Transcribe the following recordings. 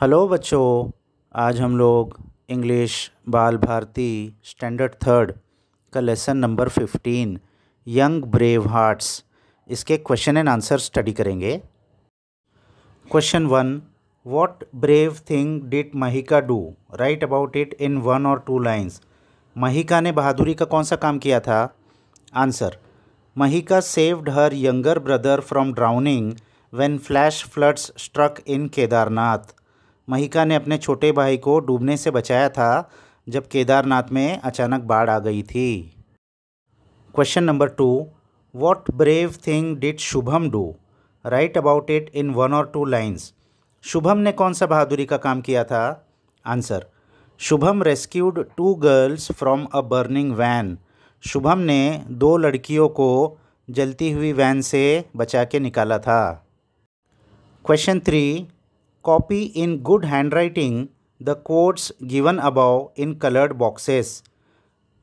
Hello बच्चों आज हम लोग English Bal Bharati standard third का lesson number fifteen young brave hearts इसके क्वेश्चन एंड आंसर स्टडी करेंगे question one what brave thing did Mahika do right about it in one or two lines Mahika ने बहादुरी का कौन सा काम किया था answer Mahika saved her younger brother from drowning when flash floods struck in Kedarnath Mahika ने अपने छोटे भाई को डूबने से बचाया था जब केदारनाथ में अचानक बाढ़ आ गई थी question number two what brave thing did Shubham do right about it in one or two lines Shubham ने कौन सा बहादुरी का काम किया था answer Shubham rescued two girls from a burning van Shubham ने दो लड़कियों को जलती हुई वैन से बचा के निकाला था question three copy in good handwriting the codes given above in coloured boxes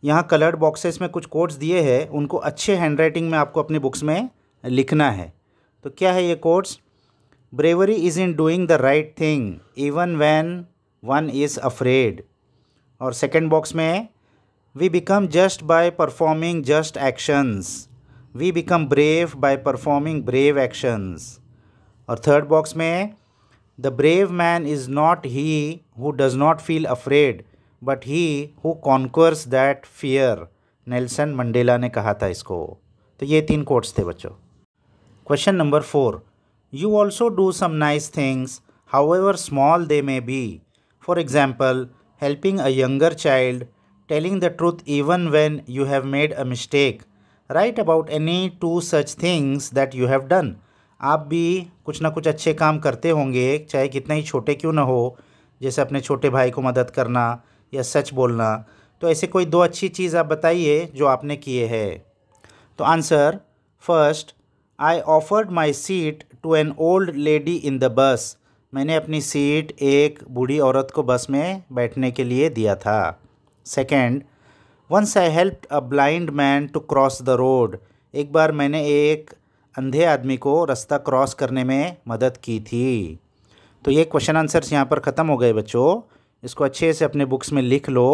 यहाँ कलर्ड बॉक्सेस में कुछ कोड्स दिए हैं उनको अच्छे हैंड राइटिंग में आपको अपनी बुक्स में लिखना है तो क्या है ये codes bravery is in doing the right thing even when one is afraid और सेकेंड बॉक्स में है we become just by performing just actions we become brave by performing brave actions और थर्ड बॉक्स में The brave man is not he who does not feel afraid, but he who conquers that fear. Nelson Mandela ne kaha tha isko. To ye teen quotes the bacho. Question number four. You also do some nice things, however small they may be. For example, helping a younger child, telling the truth even when you have made a mistake. Write about any two such things that you have done. आप भी कुछ ना कुछ अच्छे काम करते होंगे चाहे कितना ही छोटे क्यों ना हो जैसे अपने छोटे भाई को मदद करना या सच बोलना तो ऐसे कोई दो अच्छी चीज़ आप बताइए जो आपने किए है तो answer first I offered my seat to an old lady in the bus मैंने अपनी सीट एक बूढ़ी औरत को बस में बैठने के लिए दिया था second once I help a blind man to cross the road एक बार मैंने एक अंधे आदमी को रास्ता क्रॉस करने में मदद की थी तो ये क्वेश्चन आंसर्स यहाँ पर ख़त्म हो गए बच्चों इसको अच्छे से अपने बुक्स में लिख लो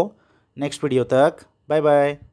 नेक्स्ट वीडियो तक बाय बाय